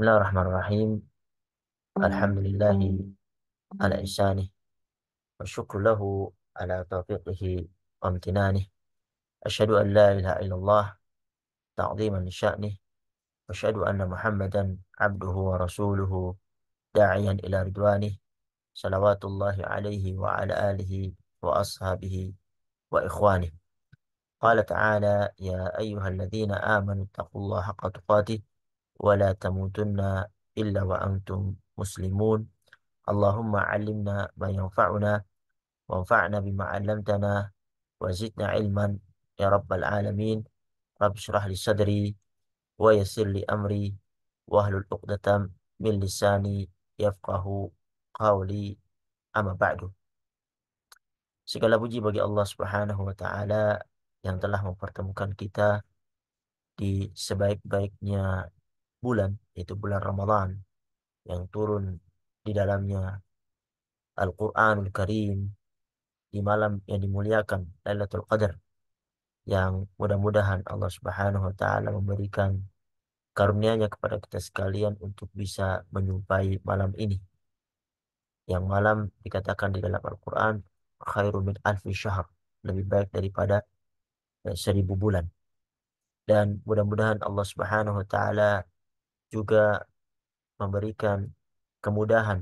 بسم الله الرحمن الرحيم الحمد لله على إحسانه والشكر له على توفيقه وامتنانه أشهد أن لا إله إلا الله تعظيما لشأنه وأشهد أن محمدا عبده ورسوله داعيا إلى رضوانه صلوات الله عليه وعلى آله وأصحابه وإخوانه قال تعالى يا أيها الذين آمنوا اتقوا الله حق تقاته ولا تموتن إلا وأنتم مسلمون اللهم علمنا ما ينفعنا وانفعنا بما علمتنا وزدنا علما يا رب العالمين رب اشرح لي صدري ويسر لي أمري وأهل عقدة من لساني يفقه قولي أما بعد Segala puji bagi Allah Subhanahu wa taala yang telah mempertemukan kita di sebaik-baiknya bulan, yaitu bulan Ramadan, yang turun di dalamnya Al-Quranul Karim di malam yang dimuliakan Lailatul Qadar yang mudah-mudahan Allah Subhanahu wa taala memberikan karunia-Nya kepada kita sekalian untuk bisa menyumpai malam ini. Yang malam dikatakan di dalam Al-Qur'an khairu min alfi syahr, lebih baik daripada eh, seribu bulan. Dan mudah-mudahan Allah Subhanahu wa taala juga memberikan kemudahan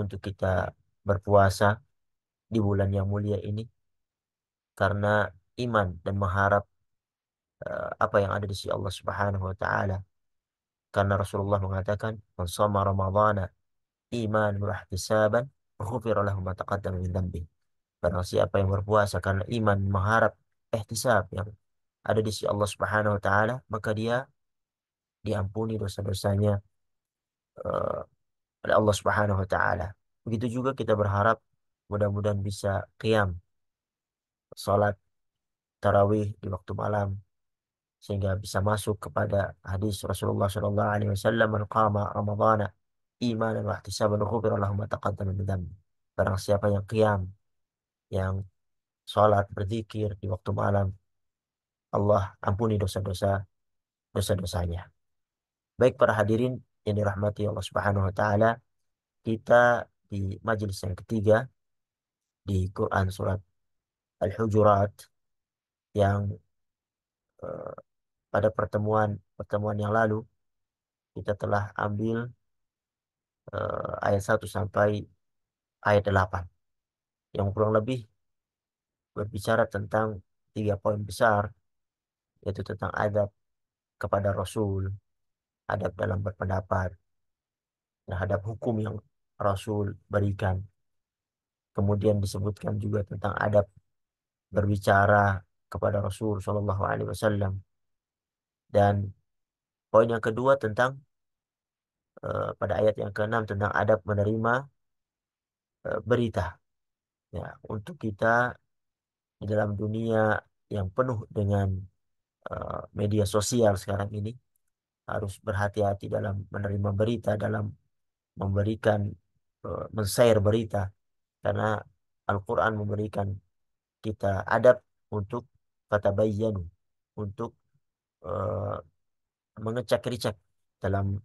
untuk kita berpuasa di bulan yang mulia ini karena iman dan mengharap eh, apa yang ada di sisi Allah Subhanahu wa taala. Karena Rasulullah mengatakan, "Man shoma Ramadhana iman wa ihtisaban, ghufira lahu ma taqaddama min dhanbi." Barang siapa yang berpuasa karena iman mengharap ihtisab yang ada di sisi Allah Subhanahu wa taala, maka dia diampuni dosa-dosanya uh, oleh Allah Subhanahu wa taala. Begitu juga kita berharap mudah-mudahan bisa kiam, salat tarawih di waktu malam sehingga bisa masuk kepada hadis Rasulullah Shallallahu Alaihi Wasallam man qama ramadhana imanan wa ihtisaban ghufira lahu ma taqaddama min dhanbi barang siapa yang kiam, yang salat berzikir di waktu malam Allah ampuni dosa-dosa dosa-dosanya Baik para hadirin yang dirahmati Allah Subhanahu wa taala, kita di majelis yang ketiga di Quran surat Al-Hujurat yang uh, pada pertemuan pertemuan yang lalu kita telah ambil uh, ayat 1 sampai ayat 8 yang kurang lebih berbicara tentang tiga poin besar yaitu tentang adab kepada Rasul, adab dalam berpendapat terhadap hukum yang Rasul berikan. Kemudian disebutkan juga tentang adab berbicara kepada Rasul Shallallahu Alaihi Wasallam. Dan poin yang kedua tentang eh, pada ayat yang keenam tentang adab menerima eh, berita. Ya, untuk kita di dalam dunia yang penuh dengan eh, media sosial sekarang ini, harus berhati-hati dalam menerima berita, dalam memberikan, eh, mensair berita. Karena Al-Quran memberikan kita adab untuk kata fatabayyanu, untuk eh, mengecek-recek dalam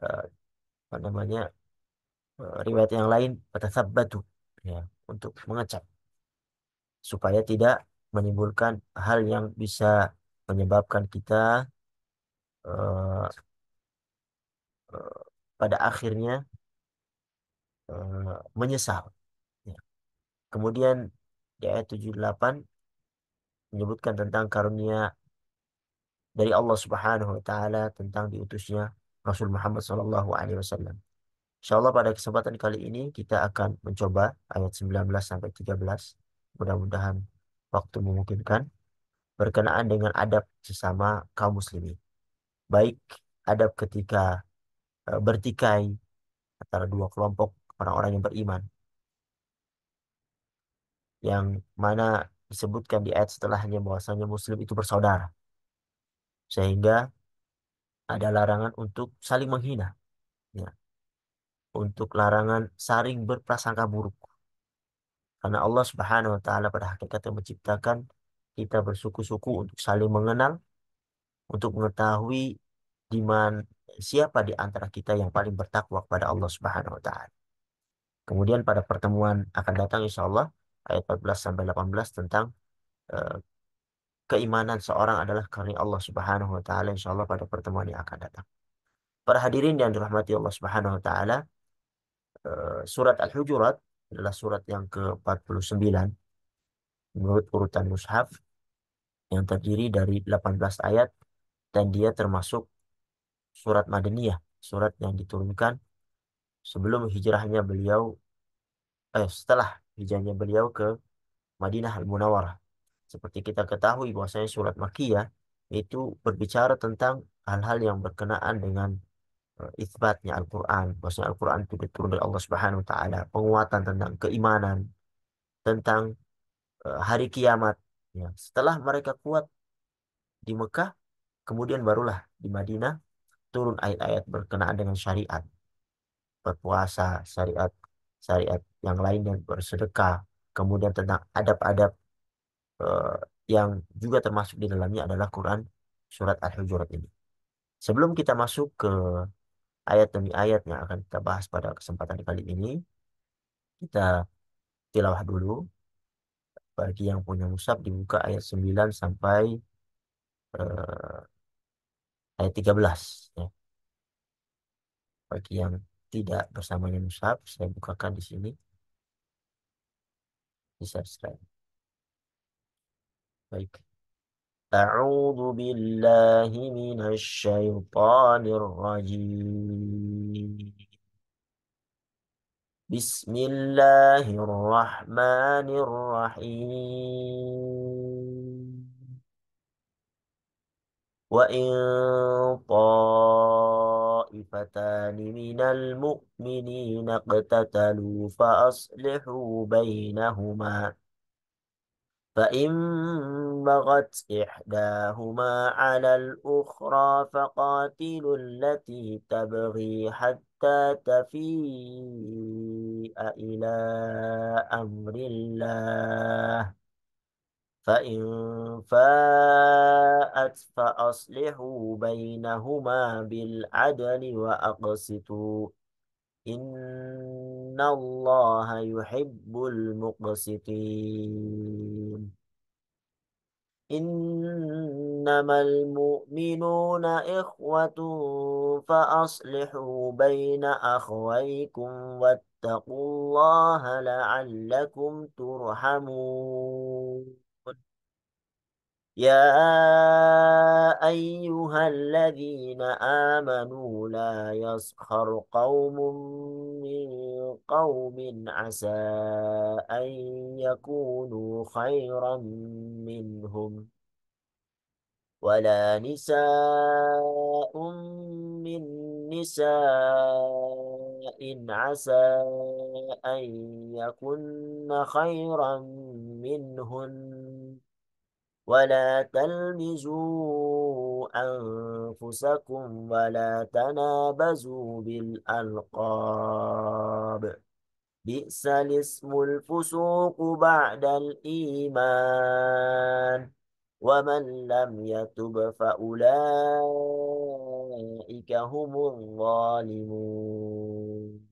eh, apa namanya riwayat yang lain kata sabbatu ya untuk mengecek supaya tidak menimbulkan hal yang bisa menyebabkan kita uh, uh, pada akhirnya uh, menyesal. Ya. Kemudian di ayat 78 menyebutkan tentang karunia dari Allah Subhanahu wa taala tentang diutusnya Rasul Muhammad sallallahu alaihi wasallam. Insyaallah pada kesempatan kali ini kita akan mencoba ayat 19 sampai 13. Mudah-mudahan waktu memungkinkan berkenaan dengan adab sesama kaum muslimin baik adab ketika eh, bertikai antara dua kelompok orang-orang yang beriman yang mana disebutkan di ayat setelahnya bahwasanya muslim itu bersaudara sehingga ada larangan untuk saling menghina ya. untuk larangan saling berprasangka buruk karena Allah Subhanahu wa taala pada hakikatnya menciptakan kita bersuku-suku untuk saling mengenal untuk mengetahui di mana siapa di antara kita yang paling bertakwa kepada Allah Subhanahu wa taala. Kemudian pada pertemuan akan datang Insya Allah ayat 14 sampai 18 tentang uh, keimanan seorang adalah karena Allah Subhanahu wa taala Insya Allah pada pertemuan yang akan datang. Para hadirin yang dirahmati Allah Subhanahu wa taala, eh, surat Al-Hujurat adalah surat yang ke-49 menurut urutan mushaf yang terdiri dari 18 ayat dan dia termasuk surat Madaniyah, surat yang diturunkan sebelum hijrahnya beliau eh setelah hijrahnya beliau ke Madinah al munawarah Seperti kita ketahui bahwasanya surat Makkiyah itu berbicara tentang hal-hal yang berkenaan dengan eh, isbatnya Al-Qur'an, bahwasanya Al-Qur'an itu diturun dari Allah Subhanahu wa taala, penguatan tentang keimanan, tentang eh, hari kiamat. Ya, setelah mereka kuat di Mekah, kemudian barulah di Madinah turun ayat-ayat berkenaan dengan syariat. Berpuasa, syariat, syariat yang lain dan bersedekah. Kemudian tentang adab-adab uh, yang juga termasuk di dalamnya adalah Quran surat Al-Hujurat ini. Sebelum kita masuk ke ayat demi ayat yang akan kita bahas pada kesempatan kali ini, kita tilawah dulu. Bagi yang punya musab dibuka ayat 9 sampai uh, ayat 13 ya. Bagi yang tidak bersama dengan mushaf saya bukakan di sini di subscribe baik A'udhu billahi minas syaitanir rajim Bismillahirrahmanirrahim وإن طائفتان من المؤمنين اقتتلوا فأصلحوا بينهما فإن بغت إحداهما على الأخرى فقاتلوا التي تبغي حتى تفيء إلى أمر الله فإن فاءت فأصلحوا بينهما بالعدل وأقسطوا إن الله يحب المقسطين إنما المؤمنون إخوة فأصلحوا بين أخويكم واتقوا الله لعلكم ترحمون يا أيها الذين آمنوا لا يسخر قوم من قوم عسى أن يكونوا خيرا منهم ولا نساء من نساء عسى أن يكن خيرا منهن ولا تلمزوا أنفسكم ولا تنابزوا بالألقاب بئس الاسم الفسوق بعد الإيمان ومن لم يتب فأولئك هم الظالمون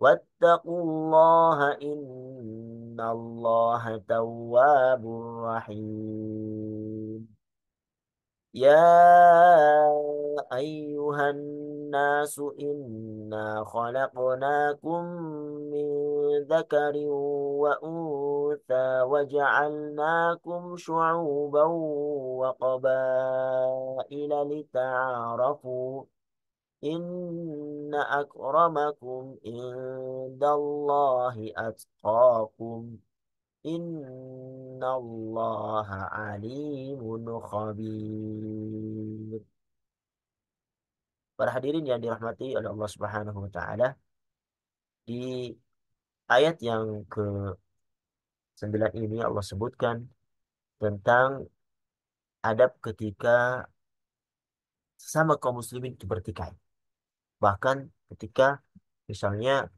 واتقوا الله إن الله تواب رحيم يا أيها الناس إنا خلقناكم من ذكر وأنثى وجعلناكم شعوبا وقبائل لتعارفوا إن أكرمكم عند الله أتقاكم إن الله عليم خبير Para hadirin yang dirahmati oleh Allah Subhanahu wa taala di ayat yang ke sembilan ini Allah sebutkan tentang adab ketika sesama kaum muslimin itu bertikai bahkan ketika misalnya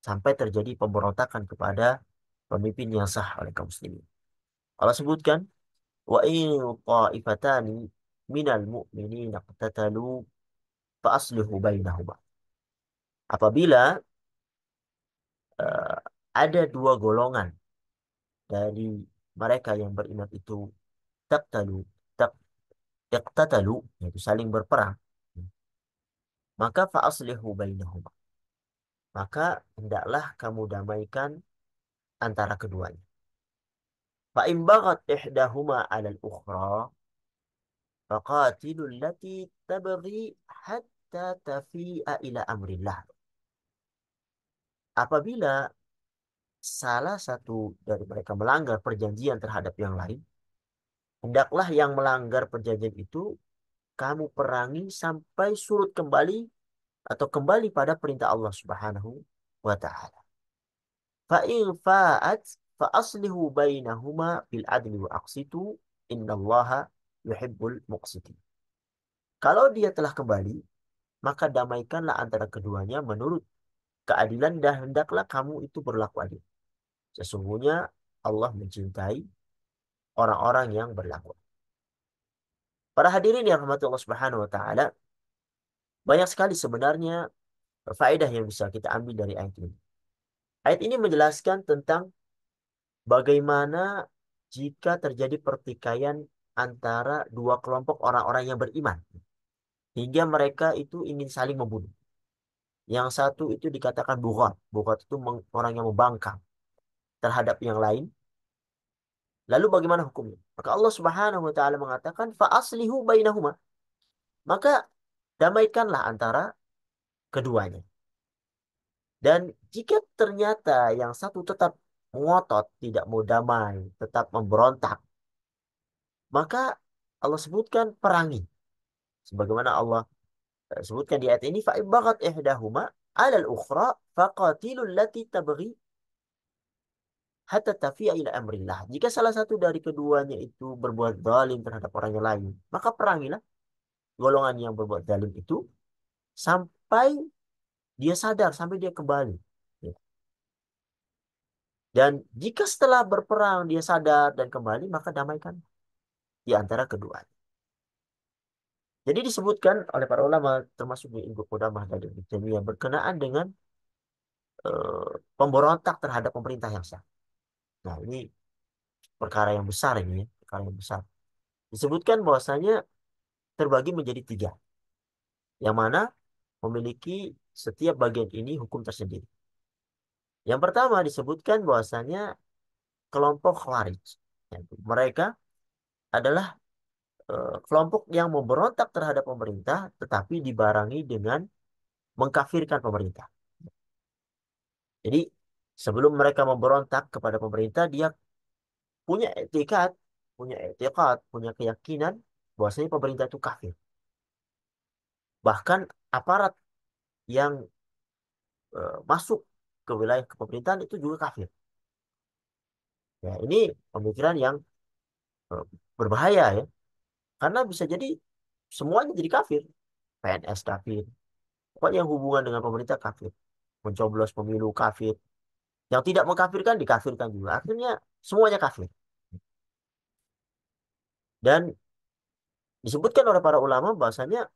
sampai terjadi pemberontakan kepada pemimpin yang sah oleh kaum muslimin. Allah sebutkan wa in qaifatani minal mu'minina qatatalu fa aslihu bainahuma. Apabila uh, ada dua golongan dari mereka yang beriman itu taqtalu taqtatalu yaitu saling berperang maka fa'aslihu bainahuma. Maka hendaklah kamu damaikan antara keduanya. Fa'in baghat ihdahuma 'alal ukhra faqatilu allati tabghi hatta tafi'a ila amrillah. Apabila salah satu dari mereka melanggar perjanjian terhadap yang lain, hendaklah yang melanggar perjanjian itu kamu perangi sampai surut kembali atau kembali pada perintah Allah Subhanahu wa taala. Fa in fa'at fa aslihu bainahuma bil adli wa aqsitu innallaha yuhibbul muqsitin. Kalau dia telah kembali, maka damaikanlah antara keduanya menurut keadilan dan hendaklah kamu itu berlaku adil. Sesungguhnya Allah mencintai orang-orang yang berlaku Para hadirin yang rahmati Allah Subhanahu wa taala, banyak sekali sebenarnya faedah yang bisa kita ambil dari ayat ini. Ayat ini menjelaskan tentang bagaimana jika terjadi pertikaian antara dua kelompok orang-orang yang beriman hingga mereka itu ingin saling membunuh. Yang satu itu dikatakan bukan bukan itu orang yang membangkang terhadap yang lain Lalu bagaimana hukumnya? Maka Allah Subhanahu wa taala mengatakan fa aslihu bainahuma. Maka damaikanlah antara keduanya. Dan jika ternyata yang satu tetap mengotot, tidak mau damai, tetap memberontak, maka Allah sebutkan perangi. Sebagaimana Allah eh, sebutkan di ayat ini, فَإِبَّغَتْ إِحْدَهُمَا عَلَى الْأُخْرَى فَقَاتِلُ الَّتِي تَبْغِي hatta tafi'a ila amrillah. Jika salah satu dari keduanya itu berbuat zalim terhadap orang yang lain, maka perangilah golongan yang berbuat zalim itu sampai dia sadar, sampai dia kembali. Ya. Dan jika setelah berperang dia sadar dan kembali, maka damaikan di antara keduanya. Jadi disebutkan oleh para ulama termasuk di Ibu Qudamah dan Ibu berkenaan dengan uh, pemberontak terhadap pemerintah yang sah. Nah, ini perkara yang besar ini, ya, perkara yang besar. Disebutkan bahwasanya terbagi menjadi tiga, yang mana memiliki setiap bagian ini hukum tersendiri. Yang pertama disebutkan bahwasanya kelompok Khawarij. Mereka adalah eh, kelompok yang memberontak terhadap pemerintah tetapi dibarengi dengan mengkafirkan pemerintah. Jadi sebelum mereka memberontak kepada pemerintah dia punya etikat punya etikat punya keyakinan bahwasanya pemerintah itu kafir bahkan aparat yang e, masuk ke wilayah kepemerintahan itu juga kafir ya ini pemikiran yang e, berbahaya ya karena bisa jadi semuanya jadi kafir PNS kafir pokoknya yang hubungan dengan pemerintah kafir mencoblos pemilu kafir yang tidak mengkafirkan dikafirkan juga. Akhirnya semuanya kafir. Dan disebutkan oleh para ulama bahasanya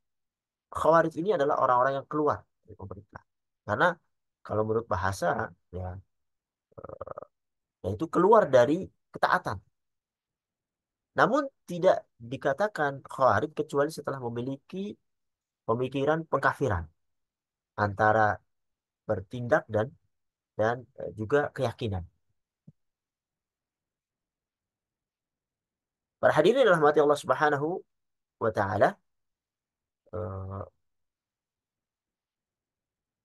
Khawarij ini adalah orang-orang yang keluar dari pemerintah. Karena kalau menurut bahasa ya eh, yaitu keluar dari ketaatan. Namun tidak dikatakan khawarij kecuali setelah memiliki pemikiran pengkafiran antara bertindak dan dan eh, juga keyakinan. Para hadirin rahmati Allah Subhanahu wa taala eh,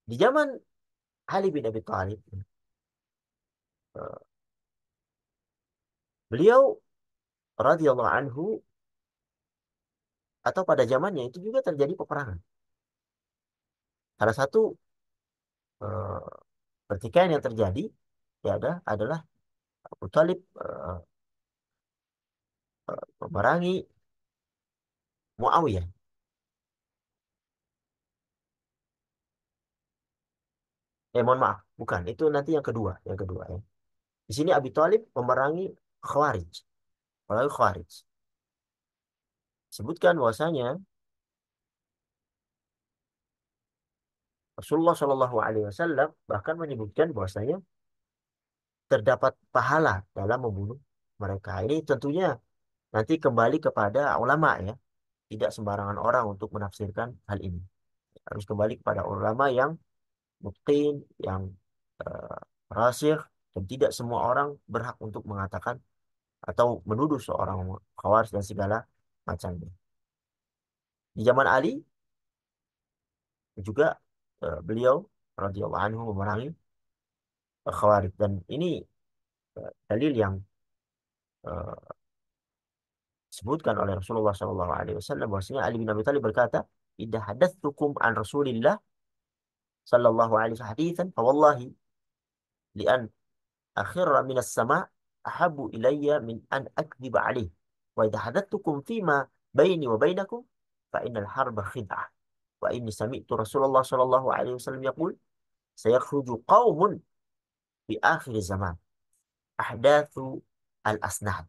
di zaman Ali bin Abi Thalib eh, beliau radhiyallahu anhu atau pada zamannya itu juga terjadi peperangan. Salah satu uh, pertikaian yang terjadi ya ada adalah Abu Talib uh, uh, memerangi Muawiyah eh mohon maaf bukan itu nanti yang kedua yang kedua ya di sini Abi Talib memerangi Khawarij melalui Khawarij sebutkan bahwasanya Rasulullah Shallallahu Alaihi Wasallam bahkan menyebutkan bahwasanya terdapat pahala dalam membunuh mereka. Ini tentunya nanti kembali kepada ulama ya, tidak sembarangan orang untuk menafsirkan hal ini. Harus kembali kepada ulama yang mungkin yang uh, eh, rasih, dan tidak semua orang berhak untuk mengatakan atau menuduh seorang kawar dan segala macamnya. Di zaman Ali juga uh, beliau radhiyallahu anhu memerangi uh, Khawarij dan ini eh, dalil yang disebutkan oleh Rasulullah Shallallahu Alaihi Wasallam bahwasanya Ali bin Abi Thalib berkata idha hadatsukum an Rasulillah Shallallahu Alaihi Wasallam hadithan fawallahi lian akhirra minas sama ahabu ilayya min an akdiba alih wa idha hadatsukum fima baini wa bainakum fa inal harba khid'ah وإني سمعت رسول الله صلى الله عليه وسلم يقول سيخرج قوم في آخر الزمان أحداث الأصنام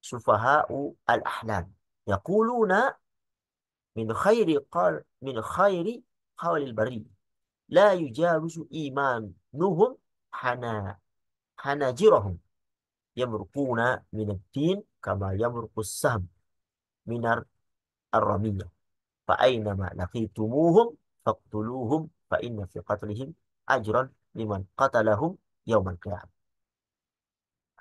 سفهاء الأحلام يقولون من خير قال من خير قول البري لا يجاوز إيمانهم حنا حناجرهم يمرقون من الدين كما يمرق السهم من الرمية فأينما لقيتموهم فاقتلوهم فإن في قتلهم أجرا liman qatalahum yaumal qiyamah.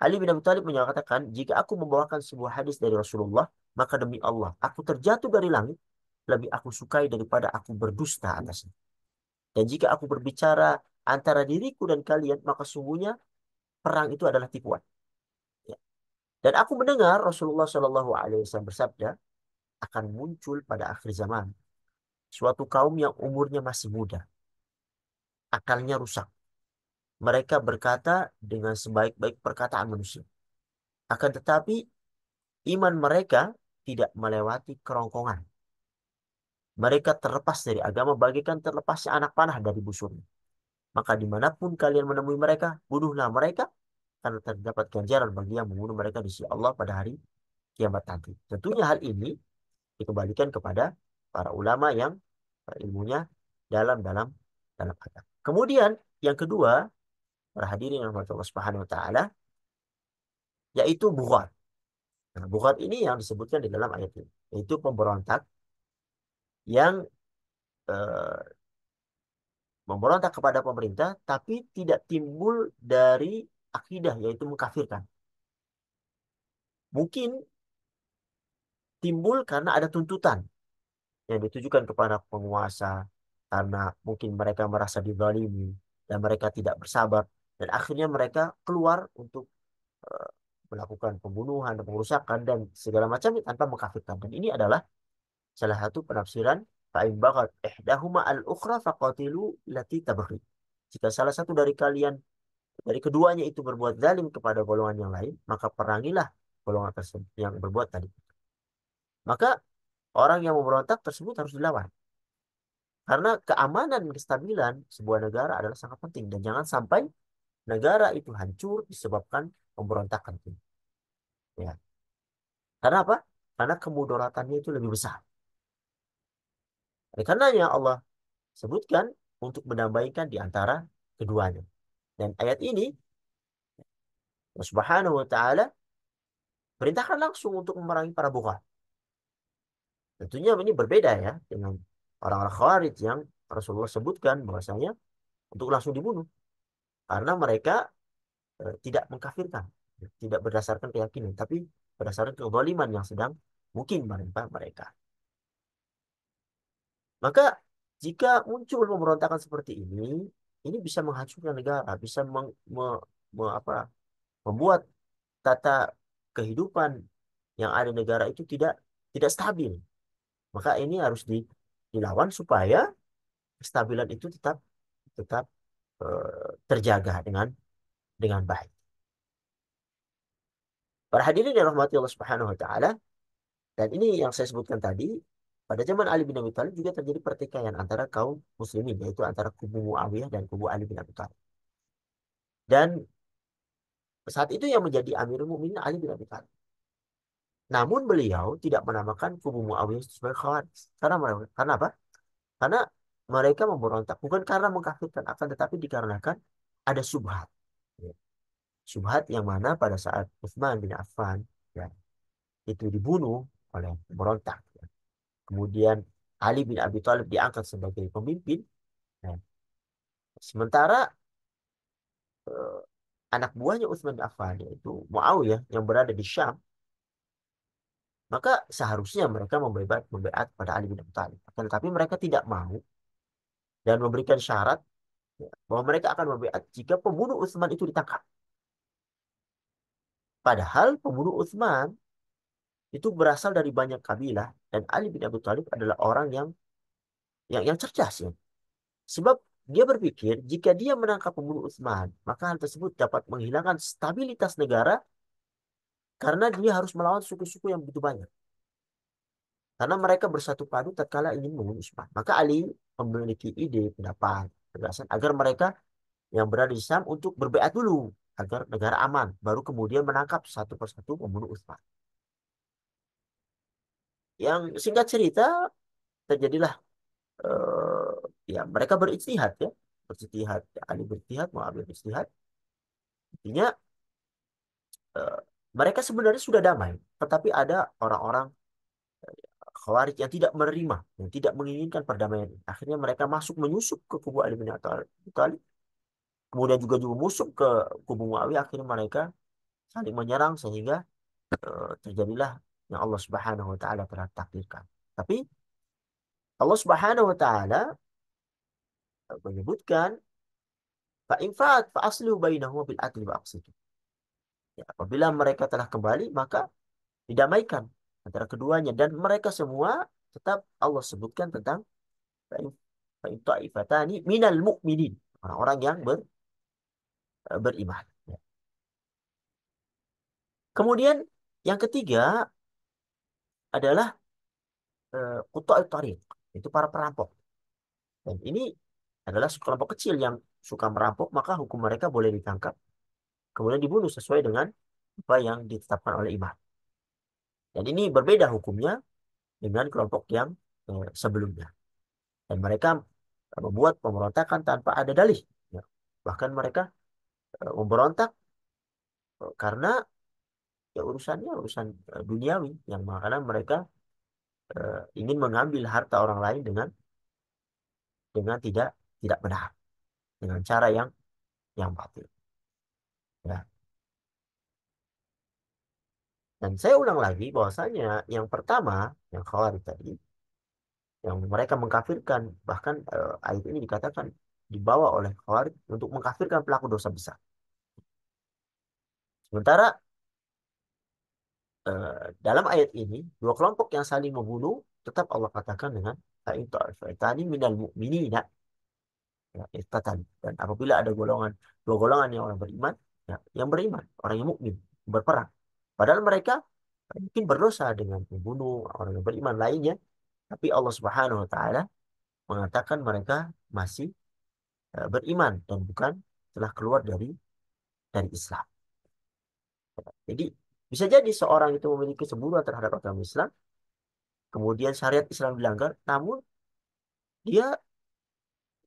Ali bin Abi Thalib menyatakan, jika aku membawakan sebuah hadis dari Rasulullah, maka demi Allah, aku terjatuh dari langit, lebih aku sukai daripada aku berdusta atasnya. Dan jika aku berbicara antara diriku dan kalian, maka sungguhnya perang itu adalah tipuan. Ya. Dan aku mendengar Rasulullah Shallallahu Alaihi Wasallam bersabda, akan muncul pada akhir zaman. Suatu kaum yang umurnya masih muda, akalnya rusak. Mereka berkata dengan sebaik-baik perkataan manusia. Akan tetapi, iman mereka tidak melewati kerongkongan. Mereka terlepas dari agama bagikan terlepasnya anak panah dari busurnya. Maka dimanapun kalian menemui mereka, bunuhlah mereka karena terdapat ganjaran bagi yang membunuh mereka di sisi Allah pada hari kiamat nanti. Tentunya hal ini dikembalikan kepada para ulama yang ilmunya dalam dalam dalam adab. Kemudian yang kedua, para hadirin yang Allah Subhanahu wa taala yaitu buhar Nah, ini yang disebutkan di dalam ayat ini, yaitu pemberontak yang eh, memberontak kepada pemerintah tapi tidak timbul dari akidah yaitu mengkafirkan. Mungkin timbul karena ada tuntutan yang ditujukan kepada penguasa karena mungkin mereka merasa dizalimi dan mereka tidak bersabar dan akhirnya mereka keluar untuk uh, melakukan pembunuhan pengrusakan dan segala macam tanpa mengkafirkan dan ini adalah salah satu penafsiran fa'in bagat ihdahuma al-ukhra faqatilu lati tabghi jika salah satu dari kalian dari keduanya itu berbuat zalim kepada golongan yang lain maka perangilah golongan tersebut yang berbuat tadi maka orang yang memberontak tersebut harus dilawan. Karena keamanan dan kestabilan sebuah negara adalah sangat penting dan jangan sampai negara itu hancur disebabkan pemberontakan itu. Ya. Karena apa? Karena kemudaratannya itu lebih besar. Oleh karenanya Allah sebutkan untuk menambahkan di antara keduanya. Dan ayat ini Subhanahu wa taala perintahkan langsung untuk memerangi para bukha. Tentunya ini berbeda ya dengan orang-orang Khawarij yang Rasulullah sebutkan bahwasanya untuk langsung dibunuh karena mereka e, tidak mengkafirkan, tidak berdasarkan keyakinan, tapi berdasarkan kezaliman yang sedang mungkin menimpa mereka. Maka jika muncul pemberontakan seperti ini, ini bisa menghancurkan negara, bisa meng, me, me, apa, membuat tata kehidupan yang ada di negara itu tidak tidak stabil, maka ini harus dilawan supaya kestabilan itu tetap tetap uh, terjaga dengan dengan baik. Para hadirin yang rahmati Allah Subhanahu wa taala, dan ini yang saya sebutkan tadi, pada zaman Ali bin Abi Thalib juga terjadi pertikaian antara kaum muslimin yaitu antara kubu Muawiyah dan kubu Ali bin Abi Thalib. Dan saat itu yang menjadi Amirul Mukminin Ali bin Abi Thalib. Namun beliau tidak menamakan kubu Muawiyah sebagai Khawarij. Karena karena apa? Karena mereka memberontak bukan karena mengkafirkan akan tetapi dikarenakan ada subhat. Ya. Subhat yang mana pada saat Utsman bin Affan ya, itu dibunuh oleh pemberontak. Ya. Kemudian Ali bin Abi Thalib diangkat sebagai pemimpin. Ya. Sementara eh, anak buahnya Utsman bin Affan yaitu Muawiyah yang berada di Syam maka seharusnya mereka membebat membeat pada Ali bin Abi Thalib. Tetapi mereka tidak mau dan memberikan syarat bahwa mereka akan membeat jika pembunuh Utsman itu ditangkap. Padahal pembunuh Utsman itu berasal dari banyak kabilah dan Ali bin Abi Thalib adalah orang yang yang yang cerdas ya. Sebab dia berpikir jika dia menangkap pembunuh Utsman, maka hal tersebut dapat menghilangkan stabilitas negara karena dia harus melawan suku-suku yang begitu banyak. Karena mereka bersatu padu tatkala ingin membunuh Utsman. Maka Ali memiliki ide, pendapat, penjelasan agar mereka yang berada di Syam untuk berbeat dulu agar negara aman. Baru kemudian menangkap satu persatu pembunuh Utsman. Yang singkat cerita terjadilah uh, ya mereka beristihad ya beristihad Ali beristihad Muawiyah beristihad intinya eh, mereka sebenarnya sudah damai, tetapi ada orang-orang eh, Khawarij yang tidak menerima, yang tidak menginginkan perdamaian. Akhirnya mereka masuk menyusup ke kubu Ali bin Abi Kemudian juga juga musuh ke kubu Muawiyah. Akhirnya mereka saling menyerang sehingga eh, terjadilah yang Allah Subhanahu Wa Taala telah takdirkan. Tapi Allah Subhanahu Wa Taala eh, menyebutkan fa aslihu bainahu bil adli wa aqsitu. Ya, apabila mereka telah kembali, maka didamaikan antara keduanya. Dan mereka semua tetap Allah sebutkan tentang ta'ifatani minal mu'minin. Orang-orang yang ber, eh, beriman. Ya. Kemudian yang ketiga adalah uh, eh, tariq. Itu para perampok. Dan ini adalah perampok kecil yang suka merampok, maka hukum mereka boleh ditangkap kemudian dibunuh sesuai dengan apa yang ditetapkan oleh imam. Dan ini berbeda hukumnya dengan kelompok yang eh, sebelumnya. Dan mereka eh, membuat pemberontakan tanpa ada dalih. Ya. Bahkan mereka eh, memberontak karena ya urusannya urusan duniawi yang makanya mereka ingin mengambil harta orang lain dengan dengan tidak tidak benar dengan cara yang yang batil. Dan saya ulang lagi bahwasanya yang pertama, yang khawarij tadi, yang mereka mengkafirkan, bahkan eh, ayat ini dikatakan dibawa oleh khawarij untuk mengkafirkan pelaku dosa besar. Sementara eh, dalam ayat ini, dua kelompok yang saling membunuh tetap Allah katakan dengan fa'in minal mu'minina ya, iqtatan. Dan apabila ada golongan, dua golongan yang orang beriman, ya, yang beriman, orang yang mukmin berperang Padahal mereka mungkin berdosa dengan membunuh orang yang beriman lainnya. Tapi Allah Subhanahu wa taala mengatakan mereka masih eh, beriman dan bukan telah keluar dari dari Islam. Jadi bisa jadi seorang itu memiliki semburan terhadap agama Islam, kemudian syariat Islam dilanggar, namun dia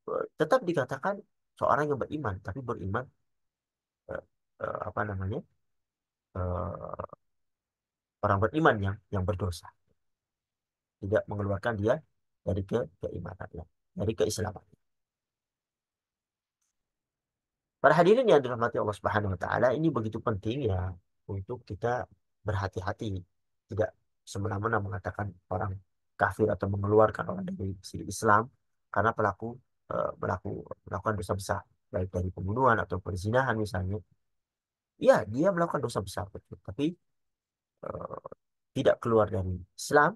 eh, tetap dikatakan seorang yang beriman, tapi beriman eh, apa namanya uh, orang beriman yang yang berdosa tidak mengeluarkan dia dari ke keimanannya dari keislamannya para hadirin yang dirahmati Allah Subhanahu wa taala ini begitu penting ya untuk kita berhati-hati tidak semena-mena mengatakan orang kafir atau mengeluarkan orang dari sisi Islam karena pelaku eh, pelaku melakukan dosa besar baik dari pembunuhan atau perzinahan misalnya ya dia melakukan dosa besar betul tapi uh, tidak keluar dari Islam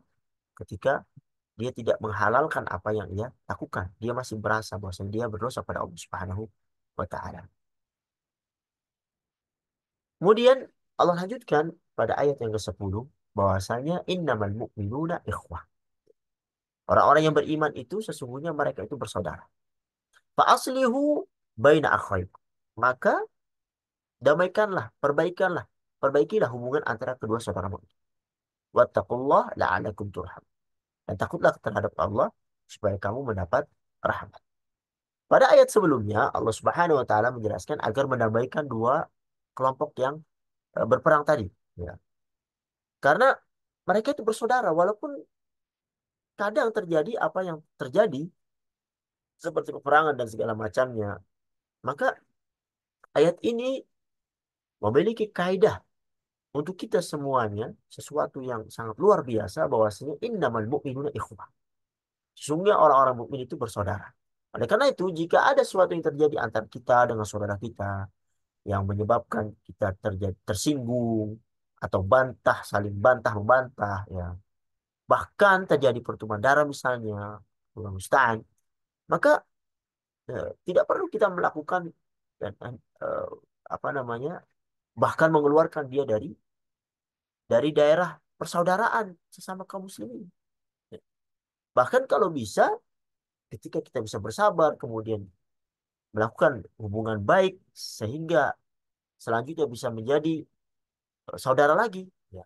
ketika dia tidak menghalalkan apa yang ia lakukan dia masih berasa bahwa dia berdosa pada Allah Subhanahu wa taala kemudian Allah lanjutkan pada ayat yang ke-10 bahwasanya innamal mu'minuna ikhwah orang-orang yang beriman itu sesungguhnya mereka itu bersaudara fa aslihu baina maka damaikanlah, perbaikanlah, perbaikilah hubungan antara kedua saudara saudaramu. Wattaqullah la'alakum turham. Dan takutlah terhadap Allah supaya kamu mendapat rahmat. Pada ayat sebelumnya, Allah Subhanahu wa taala menjelaskan agar mendamaikan dua kelompok yang e, berperang tadi, ya. Karena mereka itu bersaudara walaupun kadang terjadi apa yang terjadi seperti peperangan dan segala macamnya. Maka ayat ini memiliki kaidah untuk kita semuanya sesuatu yang sangat luar biasa bahwasanya innamal mu'minuna ikhwah. Sesungguhnya orang-orang mukmin itu bersaudara. Oleh karena itu, jika ada sesuatu yang terjadi antar kita dengan saudara kita yang menyebabkan kita terjadi tersinggung atau bantah saling bantah membantah ya bahkan terjadi pertumpahan darah misalnya Allah musta'an maka eh, tidak perlu kita melakukan dan eh, apa namanya bahkan mengeluarkan dia dari dari daerah persaudaraan sesama kaum muslimin. Ya. Bahkan kalau bisa ketika kita bisa bersabar kemudian melakukan hubungan baik sehingga selanjutnya bisa menjadi eh, saudara lagi ya.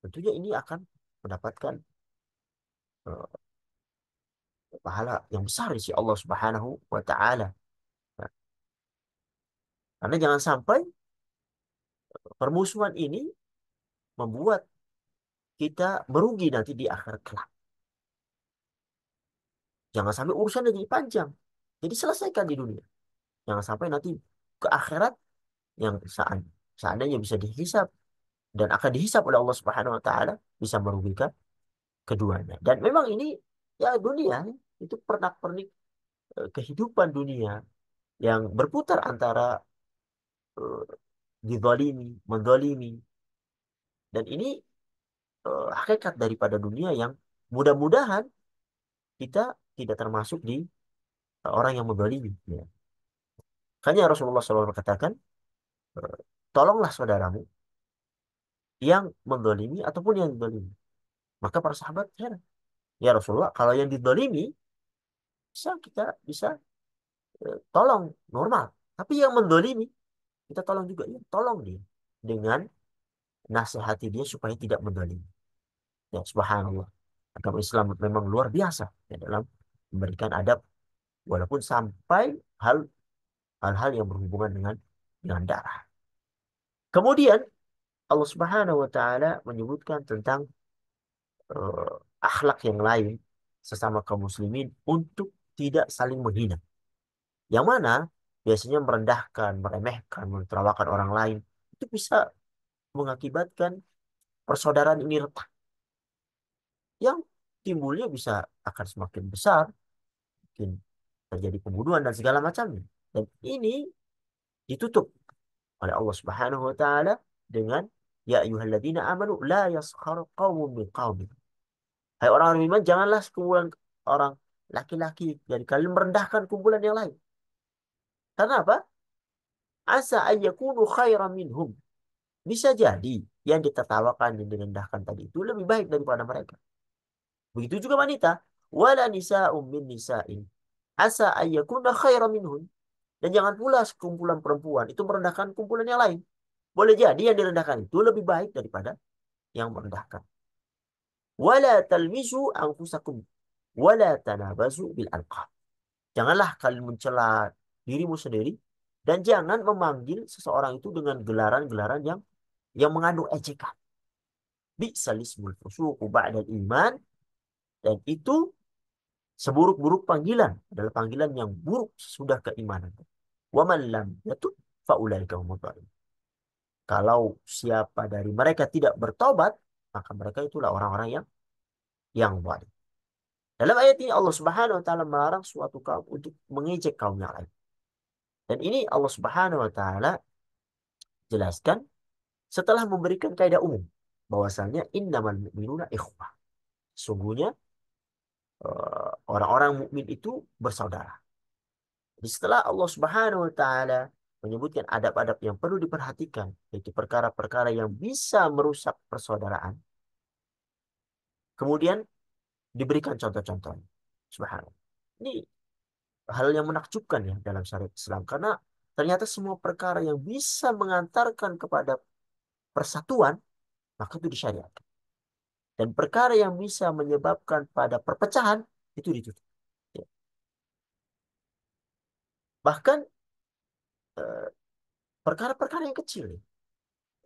Tentunya ini akan mendapatkan uh, pahala yang besar di Allah Subhanahu wa taala. Karena jangan sampai permusuhan ini membuat kita merugi nanti di akhir kelak. Jangan sampai urusannya jadi panjang. Jadi selesaikan di dunia. Jangan sampai nanti ke akhirat yang seandainya bisa dihisap dan akan dihisap oleh Allah Subhanahu wa taala bisa merugikan keduanya. Dan memang ini ya dunia itu pernak-pernik eh, kehidupan dunia yang berputar antara di dizalimi, menzalimi. Dan ini uh, hakikat daripada dunia yang mudah-mudahan kita tidak termasuk di uh, orang yang menzalimi. Ya. Makanya Rasulullah SAW katakan, eh, tolonglah saudaramu yang mendolimi ataupun yang didolimi. Maka para sahabat heran. Ya Rasulullah, kalau yang didolimi, bisa kita bisa tolong normal. Tapi yang mendolimi, kita tolong juga ya, tolong dia dengan nasihati dia supaya tidak menggali Ya, subhanallah. Agama Islam memang luar biasa ya, dalam memberikan adab walaupun sampai hal hal-hal yang berhubungan dengan dengan darah. Kemudian Allah Subhanahu wa taala menyebutkan tentang uh, akhlak yang lain sesama kaum muslimin untuk tidak saling menghina. Yang mana biasanya merendahkan, meremehkan, menerawakan orang lain, itu bisa mengakibatkan persaudaraan ini retak. Yang timbulnya bisa akan semakin besar, mungkin terjadi pembunuhan dan segala macam Dan ini ditutup oleh Allah Subhanahu wa taala dengan ya ayyuhalladzina amanu la yaskhar qaumun min qaumin. Hai orang-orang iman janganlah sekumpulan orang laki-laki dari kalian merendahkan kumpulan yang lain. Karena apa? Asa ayyakunu khairan minhum. Bisa jadi yang ditertawakan dan direndahkan tadi itu lebih baik daripada mereka. Begitu juga wanita. Wala nisa'um min nisa'in. Asa ayyakuna khairan minhum. Dan jangan pula sekumpulan perempuan itu merendahkan kumpulan yang lain. Boleh jadi yang direndahkan itu lebih baik daripada yang merendahkan. Wala talmisu angkusakum, Wala tanabazu bil alqab. Janganlah kalian mencela dirimu sendiri dan jangan memanggil seseorang itu dengan gelaran-gelaran yang yang mengandung ejekan. salismul fusuqu ba'dal iman dan itu seburuk-buruk panggilan adalah panggilan yang buruk sudah keimanan. Wa man lam yatub Kalau siapa dari mereka tidak bertobat, maka mereka itulah orang-orang yang yang zalim. Dalam ayat ini Allah Subhanahu wa taala melarang suatu kaum untuk mengejek kaum yang lain. Dan ini Allah Subhanahu wa taala jelaskan setelah memberikan kaidah umum bahwasanya innamal mu'minuna ikhwah. Sungguhnya eh, orang-orang mukmin itu bersaudara. Jadi setelah Allah Subhanahu wa taala menyebutkan adab-adab yang perlu diperhatikan, yaitu perkara-perkara yang bisa merusak persaudaraan. Kemudian diberikan contoh contoh Subhanallah. Ini hal yang menakjubkan ya dalam syariat Islam karena ternyata semua perkara yang bisa mengantarkan kepada persatuan maka itu disyariatkan dan perkara yang bisa menyebabkan pada perpecahan itu ditutup ya. bahkan eh, perkara-perkara yang kecil ya.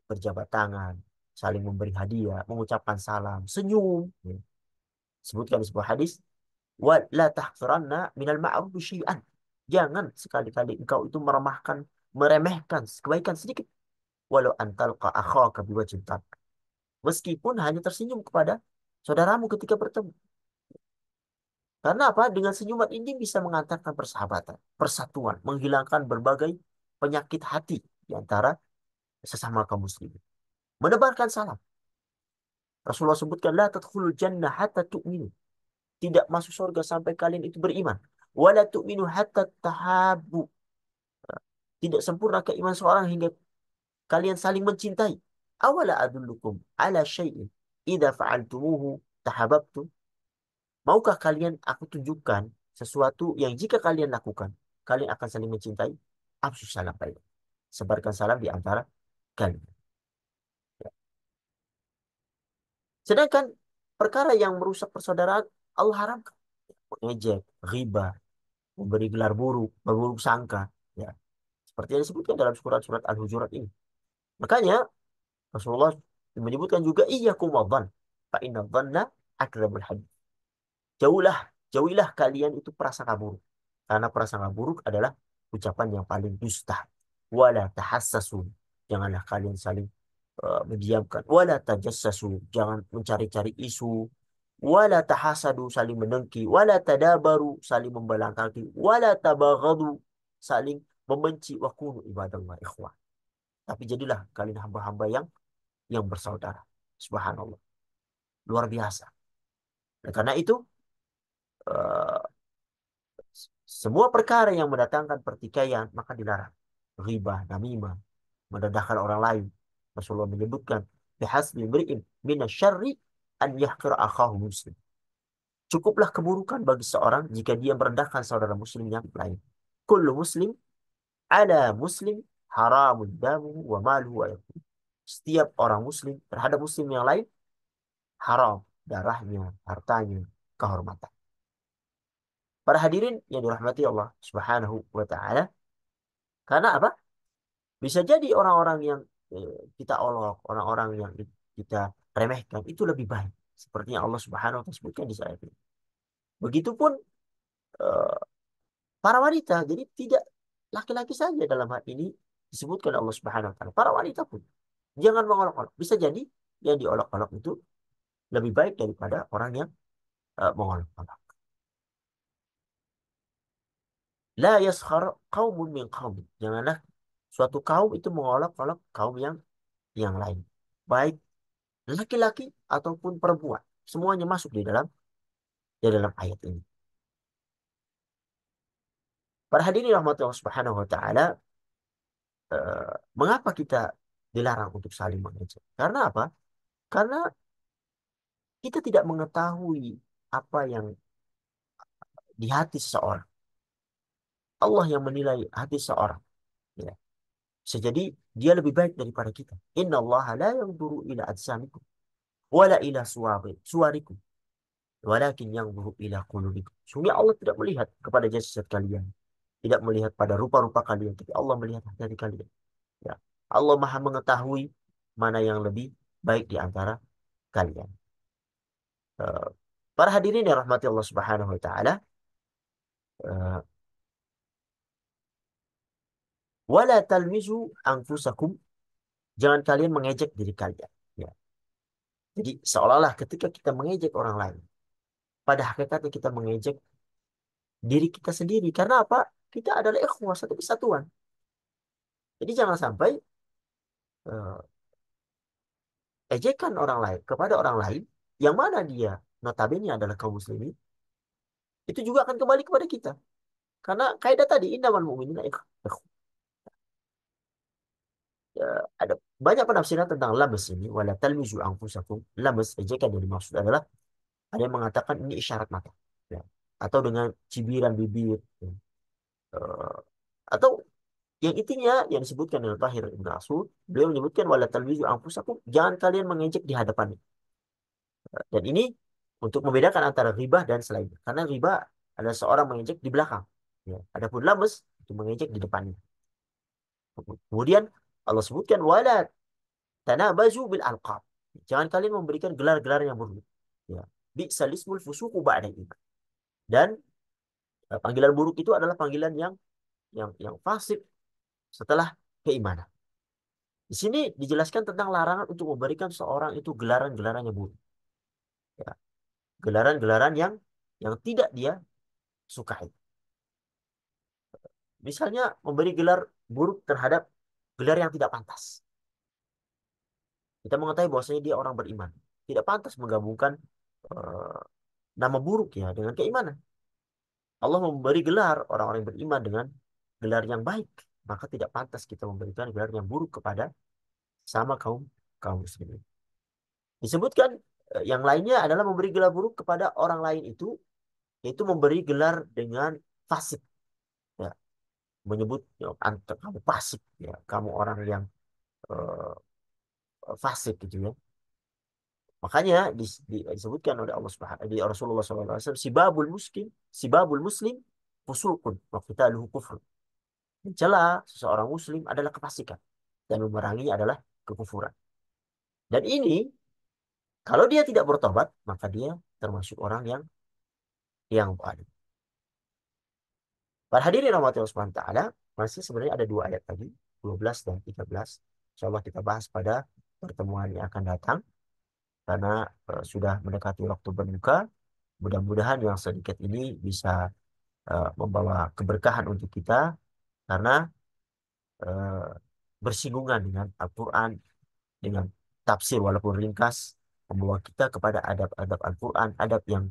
berjabat tangan saling memberi hadiah mengucapkan salam senyum ya. sebutkan sebuah hadis la tahqiranna minal ma'ruf Jangan sekali-kali engkau itu meremahkan, meremehkan kebaikan sedikit. Walau antalqa akhaka biwajhin Meskipun hanya tersenyum kepada saudaramu ketika bertemu. Karena apa? Dengan senyuman ini bisa mengantarkan persahabatan, persatuan, menghilangkan berbagai penyakit hati di antara sesama kaum muslim Menebarkan salam. Rasulullah sebutkan la tadkhulul jannah hatta tu'minu tidak masuk surga sampai kalian itu beriman. Wala tu'minu hatta tahabu. Tidak sempurna keiman seorang hingga kalian saling mencintai. Awala adullukum ala syai'in idza fa'altumuhu tahabbtum. Maukah kalian aku tunjukkan sesuatu yang jika kalian lakukan, kalian akan saling mencintai? Absus salam baik. Sebarkan salam di antara kalian. Sedangkan perkara yang merusak persaudaraan Allah haramkan mengejek, riba, memberi gelar buruk, berburuk sangka, ya. Seperti yang disebutkan dalam surat-surat Al-Hujurat ini. Makanya Rasulullah menyebutkan juga iya kumadhan, fa inna dhanna akdzabul hadits. Jauhlah, jauhilah kalian itu prasangka buruk. Karena prasangka buruk adalah ucapan yang paling dusta. Wala tahassasun. Janganlah kalian saling uh, mendiamkan. Wala tajassasu. Jangan mencari-cari isu, wala tahasadu saling menengki, wala tadabaru saling membelakangi, wala tabaghadu saling membenci wa kunu ibadallah ikhwan. Tapi jadilah kalian hamba-hamba yang yang bersaudara. Subhanallah. Luar biasa. Nah, karena itu uh, semua perkara yang mendatangkan pertikaian maka dilarang. Riba, namimah, mendadahkan orang lain. Rasulullah menyebutkan bihasbi mri'in minasyarri an yahqir akhahu muslim. Cukuplah keburukan bagi seorang jika dia merendahkan saudara muslim yang lain. Kullu muslim ala muslim haramun damu wa maluhu wa yakun. Setiap orang muslim terhadap muslim yang lain haram darahnya, hartanya, kehormatan. Para hadirin yang dirahmati Allah Subhanahu wa taala. Karena apa? Bisa jadi orang-orang yang eh, kita olok, orang-orang yang kita remehkan itu lebih baik seperti yang Allah Subhanahu wa taala sebutkan di surat ini. Begitupun eh, para wanita. Jadi tidak laki-laki saja dalam hal ini disebutkan Allah Subhanahu wa taala. Para wanita pun jangan mengolok-olok. Bisa jadi yang diolok-olok itu lebih baik daripada orang yang eh, mengolok-olok. La yaskhar qaumun min qaumin. Janganlah suatu kaum itu mengolok-olok kaum yang yang lain. Baik laki-laki ataupun perempuan semuanya masuk di dalam di dalam ayat ini. Para hadirin rahmatullah subhanahu wa ta'ala, eh, mengapa kita dilarang untuk saling mengejek? Karena apa? Karena kita tidak mengetahui apa yang di hati seseorang. Allah yang menilai hati seseorang. Ya. sejadi dia lebih baik daripada kita. Inna Allah la buru ila adzamikum. Wala ila suarikum. Walakin buru ila kulubikum. Sungguh Allah tidak melihat kepada jasad kalian. Tidak melihat pada rupa-rupa kalian. Tapi Allah melihat hati kalian. Ya. Allah maha mengetahui mana yang lebih baik di antara kalian. Uh, para hadirin yang rahmati Allah subhanahu wa ta'ala. Uh, wala talmizu anfusakum jangan kalian mengejek diri kalian ya jadi seolah-olah ketika kita mengejek orang lain pada hakikatnya kita mengejek diri kita sendiri karena apa kita adalah ikhwah satu kesatuan jadi jangan sampai uh, ejekan orang lain kepada orang lain yang mana dia notabene adalah kaum muslimin itu juga akan kembali kepada kita karena kaidah tadi innamal mu'minina ikhwah uh, ada banyak penafsiran tentang labas ini wala talmizu anfusakum labas ejek yang dimaksud adalah ada yang mengatakan ini isyarat mata ya. atau dengan cibiran bibir ya. uh, atau yang intinya yang disebutkan dalam Tahir Ibn Asud beliau menyebutkan wala talmizu anfusakum jangan kalian mengejek di hadapannya uh, dan ini untuk membedakan antara ribah dan selainnya karena riba ada seorang mengejek di belakang ya. adapun labas itu mengejek di depannya Kemudian Allah sebutkan wala tanabazu bil alqab. Jangan kalian memberikan gelar-gelar yang buruk. Ya. Bi salismul fusuqu ba'da iman. Dan eh, panggilan buruk itu adalah panggilan yang yang yang fasik setelah keimanan. Di sini dijelaskan tentang larangan untuk memberikan seorang itu gelaran-gelaran yang buruk. Ya. Gelaran-gelaran yang yang tidak dia sukai. Misalnya memberi gelar buruk terhadap gelar yang tidak pantas. Kita mengetahui bahwasanya dia orang beriman. Tidak pantas menggabungkan uh, nama buruk ya dengan keimanan. Allah memberi gelar orang-orang beriman dengan gelar yang baik. Maka tidak pantas kita memberikan gelar yang buruk kepada sama kaum kaum muslimin. Disebutkan uh, yang lainnya adalah memberi gelar buruk kepada orang lain itu yaitu memberi gelar dengan fasik menyebut ya, kamu fasik ya kamu orang yang uh, fasik gitu ya makanya dis, di, disebutkan oleh Allah Subhanahu di Rasulullah SAW si babul muslim si babul muslim fusukun wa qitaluhu kufur mencela seseorang muslim adalah kefasikan dan memeranginya adalah kekufuran dan ini kalau dia tidak bertobat maka dia termasuk orang yang yang paling Para hadirin rahmatillah subhanahu ta'ala, masih sebenarnya ada dua ayat tadi, 12 dan 13. Insya Allah kita bahas pada pertemuan yang akan datang. Karena e, sudah mendekati waktu berbuka, mudah-mudahan yang sedikit ini bisa e, membawa keberkahan untuk kita. Karena e, bersinggungan dengan Al-Quran, dengan tafsir walaupun ringkas, membawa kita kepada adab-adab Al-Quran, adab yang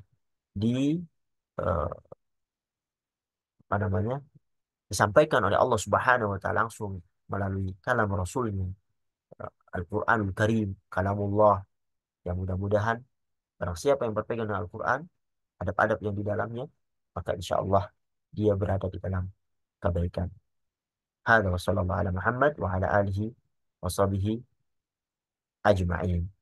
di apa namanya disampaikan oleh Allah Subhanahu wa taala langsung melalui kalam Rasulnya eh, Al-Quran Al Karim kalamullah yang mudah-mudahan barang siapa yang berpegang dengan Al-Quran adab-adab yang di dalamnya maka insya Allah dia berada di dalam kebaikan هذا ala Muhammad على محمد وعلى آله وصحبه ajma'in